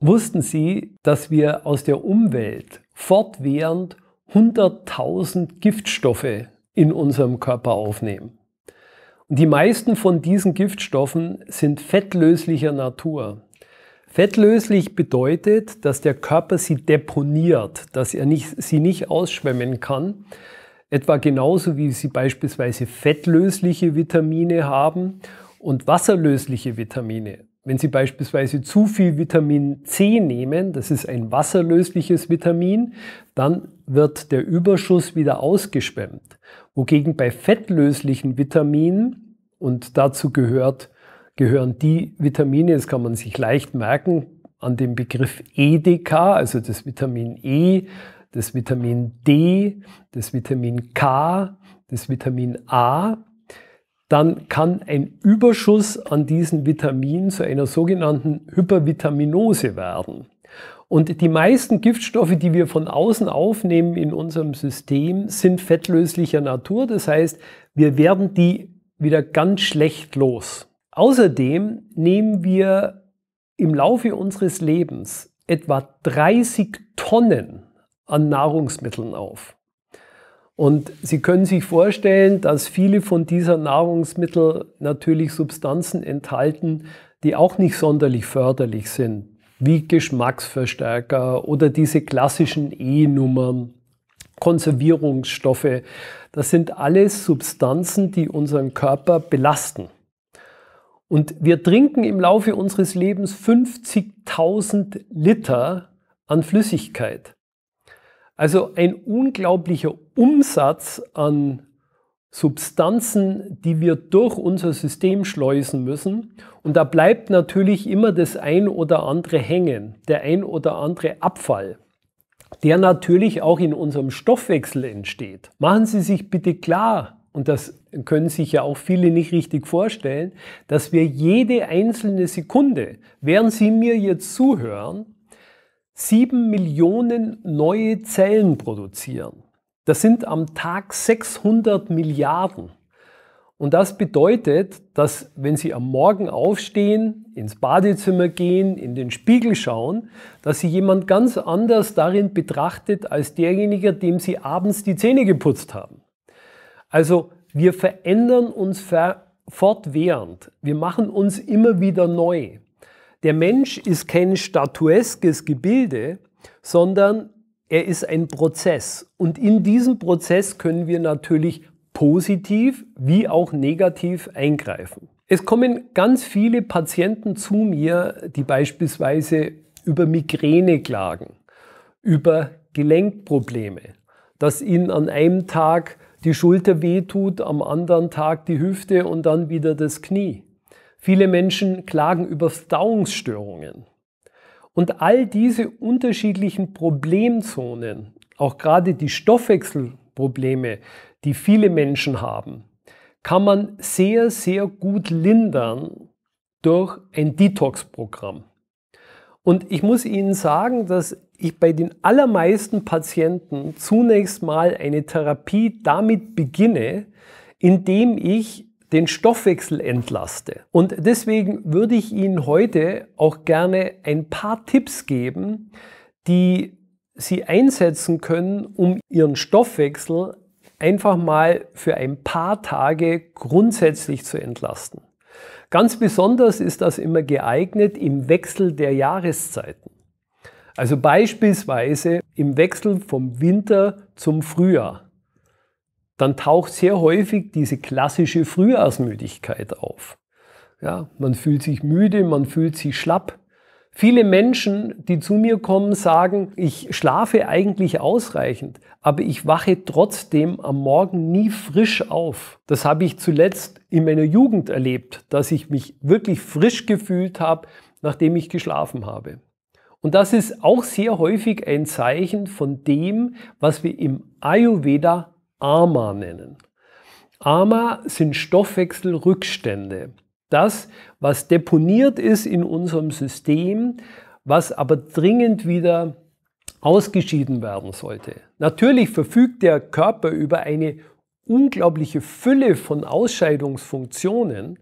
wussten Sie, dass wir aus der Umwelt fortwährend 100.000 Giftstoffe in unserem Körper aufnehmen. Und die meisten von diesen Giftstoffen sind fettlöslicher Natur. Fettlöslich bedeutet, dass der Körper sie deponiert, dass er nicht, sie nicht ausschwemmen kann. Etwa genauso wie sie beispielsweise fettlösliche Vitamine haben und wasserlösliche Vitamine. Wenn Sie beispielsweise zu viel Vitamin C nehmen, das ist ein wasserlösliches Vitamin, dann wird der Überschuss wieder ausgeschwemmt. Wogegen bei fettlöslichen Vitaminen, und dazu gehört, gehören die Vitamine, das kann man sich leicht merken, an dem Begriff EDK, also das Vitamin E, das Vitamin D, das Vitamin K, das Vitamin A, dann kann ein Überschuss an diesen Vitaminen zu einer sogenannten Hypervitaminose werden. Und die meisten Giftstoffe, die wir von außen aufnehmen in unserem System, sind fettlöslicher Natur. Das heißt, wir werden die wieder ganz schlecht los. Außerdem nehmen wir im Laufe unseres Lebens etwa 30 Tonnen an Nahrungsmitteln auf. Und Sie können sich vorstellen, dass viele von dieser Nahrungsmittel natürlich Substanzen enthalten, die auch nicht sonderlich förderlich sind, wie Geschmacksverstärker oder diese klassischen E-Nummern, Konservierungsstoffe. Das sind alles Substanzen, die unseren Körper belasten. Und wir trinken im Laufe unseres Lebens 50.000 Liter an Flüssigkeit. Also ein unglaublicher Umsatz an Substanzen, die wir durch unser System schleusen müssen. Und da bleibt natürlich immer das ein oder andere hängen, der ein oder andere Abfall, der natürlich auch in unserem Stoffwechsel entsteht. Machen Sie sich bitte klar, und das können sich ja auch viele nicht richtig vorstellen, dass wir jede einzelne Sekunde, während Sie mir jetzt zuhören, 7 Millionen neue Zellen produzieren. Das sind am Tag 600 Milliarden. Und das bedeutet, dass wenn Sie am Morgen aufstehen, ins Badezimmer gehen, in den Spiegel schauen, dass Sie jemand ganz anders darin betrachtet als derjenige, dem Sie abends die Zähne geputzt haben. Also wir verändern uns fortwährend. Wir machen uns immer wieder neu. Der Mensch ist kein statueskes Gebilde, sondern er ist ein Prozess. Und in diesem Prozess können wir natürlich positiv wie auch negativ eingreifen. Es kommen ganz viele Patienten zu mir, die beispielsweise über Migräne klagen, über Gelenkprobleme, dass ihnen an einem Tag die Schulter wehtut, am anderen Tag die Hüfte und dann wieder das Knie. Viele Menschen klagen über Verdauungsstörungen. Und all diese unterschiedlichen Problemzonen, auch gerade die Stoffwechselprobleme, die viele Menschen haben, kann man sehr, sehr gut lindern durch ein Detox-Programm. Und ich muss Ihnen sagen, dass ich bei den allermeisten Patienten zunächst mal eine Therapie damit beginne, indem ich den Stoffwechsel entlaste. Und deswegen würde ich Ihnen heute auch gerne ein paar Tipps geben, die Sie einsetzen können, um Ihren Stoffwechsel einfach mal für ein paar Tage grundsätzlich zu entlasten. Ganz besonders ist das immer geeignet im Wechsel der Jahreszeiten. Also beispielsweise im Wechsel vom Winter zum Frühjahr dann taucht sehr häufig diese klassische Frühjahrsmüdigkeit auf. Ja, man fühlt sich müde, man fühlt sich schlapp. Viele Menschen, die zu mir kommen, sagen, ich schlafe eigentlich ausreichend, aber ich wache trotzdem am Morgen nie frisch auf. Das habe ich zuletzt in meiner Jugend erlebt, dass ich mich wirklich frisch gefühlt habe, nachdem ich geschlafen habe. Und das ist auch sehr häufig ein Zeichen von dem, was wir im Ayurveda AMA nennen. AMA sind Stoffwechselrückstände. Das, was deponiert ist in unserem System, was aber dringend wieder ausgeschieden werden sollte. Natürlich verfügt der Körper über eine unglaubliche Fülle von Ausscheidungsfunktionen,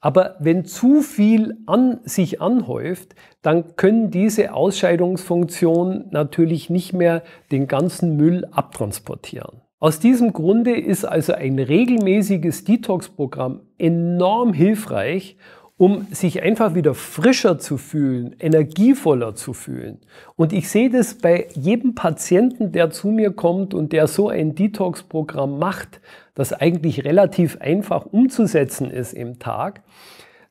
aber wenn zu viel an sich anhäuft, dann können diese Ausscheidungsfunktionen natürlich nicht mehr den ganzen Müll abtransportieren. Aus diesem Grunde ist also ein regelmäßiges Detox-Programm enorm hilfreich, um sich einfach wieder frischer zu fühlen, energievoller zu fühlen. Und ich sehe das bei jedem Patienten, der zu mir kommt und der so ein Detox-Programm macht, das eigentlich relativ einfach umzusetzen ist im Tag,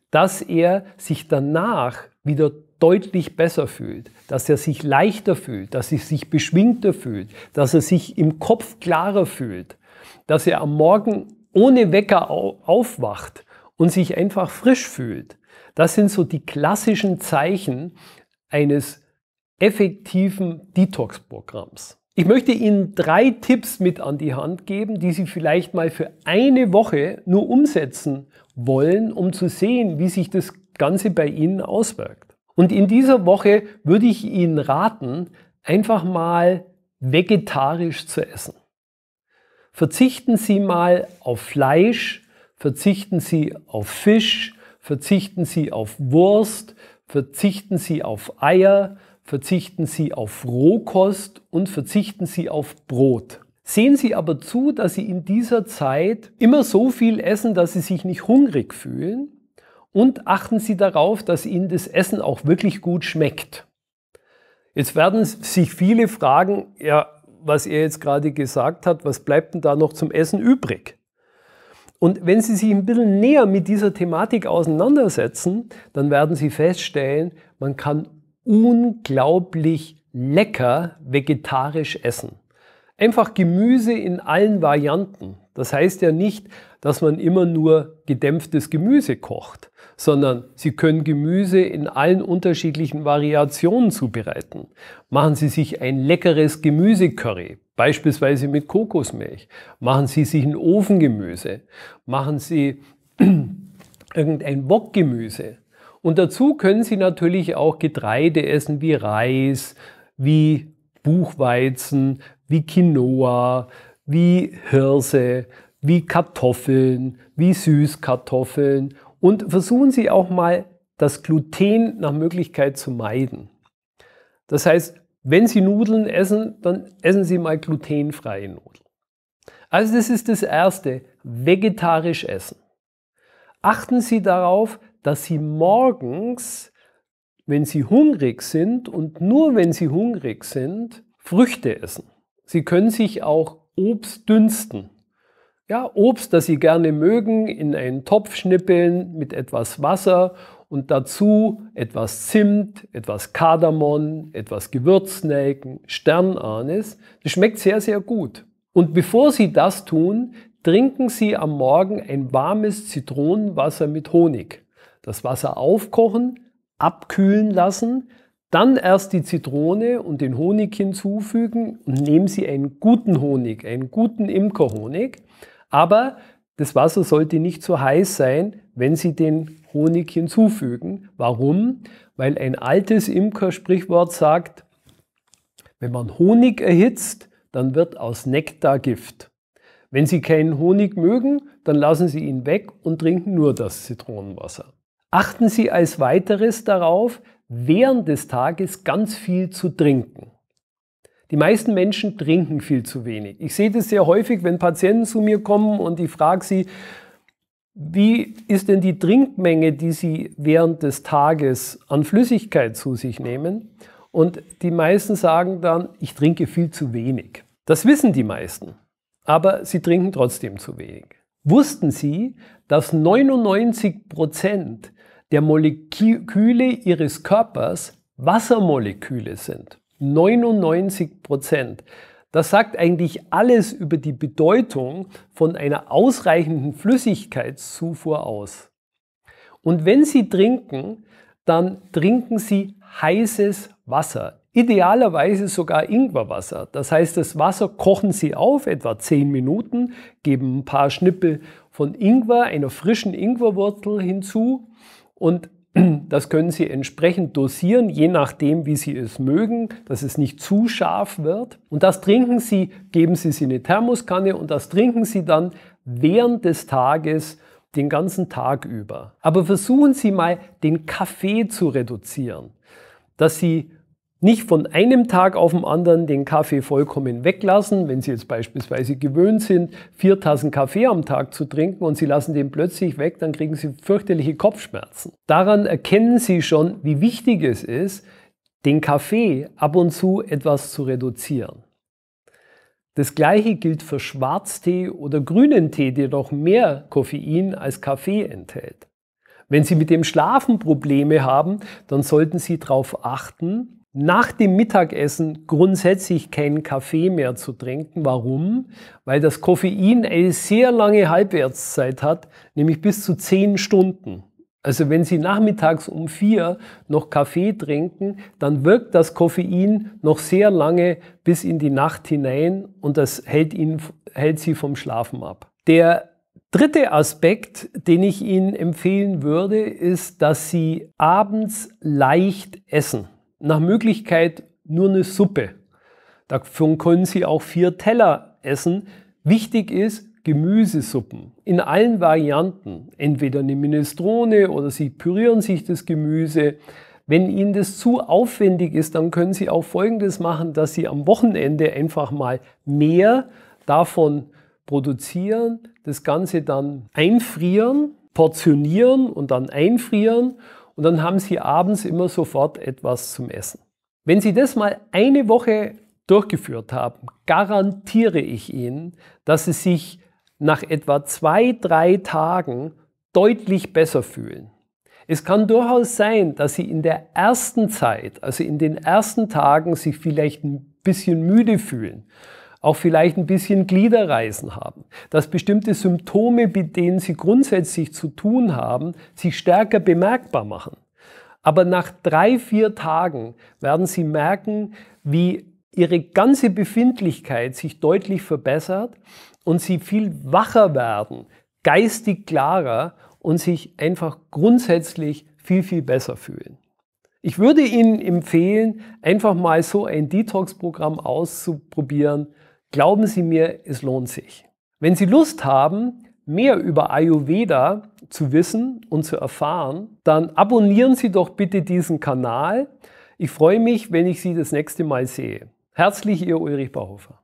dass er sich danach wieder deutlich besser fühlt, dass er sich leichter fühlt, dass er sich beschwingter fühlt, dass er sich im Kopf klarer fühlt, dass er am Morgen ohne Wecker aufwacht und sich einfach frisch fühlt. Das sind so die klassischen Zeichen eines effektiven Detox-Programms. Ich möchte Ihnen drei Tipps mit an die Hand geben, die Sie vielleicht mal für eine Woche nur umsetzen wollen, um zu sehen, wie sich das Ganze bei Ihnen auswirkt. Und in dieser Woche würde ich Ihnen raten, einfach mal vegetarisch zu essen. Verzichten Sie mal auf Fleisch, verzichten Sie auf Fisch, verzichten Sie auf Wurst, verzichten Sie auf Eier, verzichten Sie auf Rohkost und verzichten Sie auf Brot. Sehen Sie aber zu, dass Sie in dieser Zeit immer so viel essen, dass Sie sich nicht hungrig fühlen und achten Sie darauf, dass Ihnen das Essen auch wirklich gut schmeckt. Jetzt werden sich viele fragen, ja, was er jetzt gerade gesagt hat, was bleibt denn da noch zum Essen übrig? Und wenn Sie sich ein bisschen näher mit dieser Thematik auseinandersetzen, dann werden Sie feststellen, man kann unglaublich lecker vegetarisch essen. Einfach Gemüse in allen Varianten. Das heißt ja nicht, dass man immer nur gedämpftes Gemüse kocht, sondern Sie können Gemüse in allen unterschiedlichen Variationen zubereiten. Machen Sie sich ein leckeres Gemüsecurry, beispielsweise mit Kokosmilch. Machen Sie sich ein Ofengemüse. Machen Sie irgendein Wokgemüse. Und dazu können Sie natürlich auch Getreide essen wie Reis, wie Buchweizen, wie Quinoa, wie Hirse, wie Kartoffeln, wie Süßkartoffeln und versuchen Sie auch mal das Gluten nach Möglichkeit zu meiden. Das heißt, wenn Sie Nudeln essen, dann essen Sie mal glutenfreie Nudeln. Also das ist das Erste, vegetarisch essen. Achten Sie darauf, dass Sie morgens, wenn Sie hungrig sind und nur wenn Sie hungrig sind, Früchte essen. Sie können sich auch Obst dünsten. Ja, Obst, das Sie gerne mögen, in einen Topf schnippeln mit etwas Wasser und dazu etwas Zimt, etwas Kardamom, etwas Gewürznelken, Sternanis. Das schmeckt sehr, sehr gut. Und bevor Sie das tun, trinken Sie am Morgen ein warmes Zitronenwasser mit Honig. Das Wasser aufkochen, abkühlen lassen, dann erst die Zitrone und den Honig hinzufügen und nehmen Sie einen guten Honig, einen guten Imkerhonig. Aber das Wasser sollte nicht zu so heiß sein, wenn Sie den Honig hinzufügen. Warum? Weil ein altes Imker-Sprichwort sagt, wenn man Honig erhitzt, dann wird aus Nektar Gift. Wenn Sie keinen Honig mögen, dann lassen Sie ihn weg und trinken nur das Zitronenwasser. Achten Sie als weiteres darauf, während des Tages ganz viel zu trinken. Die meisten Menschen trinken viel zu wenig. Ich sehe das sehr häufig, wenn Patienten zu mir kommen und ich frage sie, wie ist denn die Trinkmenge, die sie während des Tages an Flüssigkeit zu sich nehmen? Und die meisten sagen dann, ich trinke viel zu wenig. Das wissen die meisten, aber sie trinken trotzdem zu wenig. Wussten Sie, dass 99 Prozent der Moleküle ihres Körpers Wassermoleküle sind. 99 Prozent. Das sagt eigentlich alles über die Bedeutung von einer ausreichenden Flüssigkeitszufuhr aus. Und wenn Sie trinken, dann trinken Sie heißes Wasser. Idealerweise sogar Ingwerwasser. Das heißt, das Wasser kochen Sie auf, etwa 10 Minuten, geben ein paar Schnippel von Ingwer, einer frischen Ingwerwurzel hinzu und das können Sie entsprechend dosieren, je nachdem, wie Sie es mögen, dass es nicht zu scharf wird. Und das trinken Sie, geben Sie es in eine Thermoskanne und das trinken Sie dann während des Tages den ganzen Tag über. Aber versuchen Sie mal, den Kaffee zu reduzieren, dass Sie nicht von einem Tag auf den anderen den Kaffee vollkommen weglassen, wenn Sie jetzt beispielsweise gewöhnt sind, vier Tassen Kaffee am Tag zu trinken und Sie lassen den plötzlich weg, dann kriegen Sie fürchterliche Kopfschmerzen. Daran erkennen Sie schon, wie wichtig es ist, den Kaffee ab und zu etwas zu reduzieren. Das gleiche gilt für Schwarztee oder grünen Tee, der noch mehr Koffein als Kaffee enthält. Wenn Sie mit dem Schlafen Probleme haben, dann sollten Sie darauf achten, nach dem Mittagessen grundsätzlich keinen Kaffee mehr zu trinken. Warum? Weil das Koffein eine sehr lange Halbwertszeit hat, nämlich bis zu zehn Stunden. Also wenn Sie nachmittags um vier noch Kaffee trinken, dann wirkt das Koffein noch sehr lange bis in die Nacht hinein und das hält, ihn, hält Sie vom Schlafen ab. Der dritte Aspekt, den ich Ihnen empfehlen würde, ist, dass Sie abends leicht essen nach Möglichkeit nur eine Suppe. Davon können Sie auch vier Teller essen. Wichtig ist, Gemüsesuppen in allen Varianten. Entweder eine Minestrone oder Sie pürieren sich das Gemüse. Wenn Ihnen das zu aufwendig ist, dann können Sie auch Folgendes machen, dass Sie am Wochenende einfach mal mehr davon produzieren, das Ganze dann einfrieren, portionieren und dann einfrieren und dann haben Sie abends immer sofort etwas zum Essen. Wenn Sie das mal eine Woche durchgeführt haben, garantiere ich Ihnen, dass Sie sich nach etwa zwei, drei Tagen deutlich besser fühlen. Es kann durchaus sein, dass Sie in der ersten Zeit, also in den ersten Tagen, sich vielleicht ein bisschen müde fühlen auch vielleicht ein bisschen Gliederreißen haben, dass bestimmte Symptome, mit denen sie grundsätzlich zu tun haben, sich stärker bemerkbar machen. Aber nach drei, vier Tagen werden sie merken, wie ihre ganze Befindlichkeit sich deutlich verbessert und sie viel wacher werden, geistig klarer und sich einfach grundsätzlich viel, viel besser fühlen. Ich würde Ihnen empfehlen, einfach mal so ein Detox-Programm auszuprobieren Glauben Sie mir, es lohnt sich. Wenn Sie Lust haben, mehr über Ayurveda zu wissen und zu erfahren, dann abonnieren Sie doch bitte diesen Kanal. Ich freue mich, wenn ich Sie das nächste Mal sehe. Herzlich, Ihr Ulrich Bauhofer.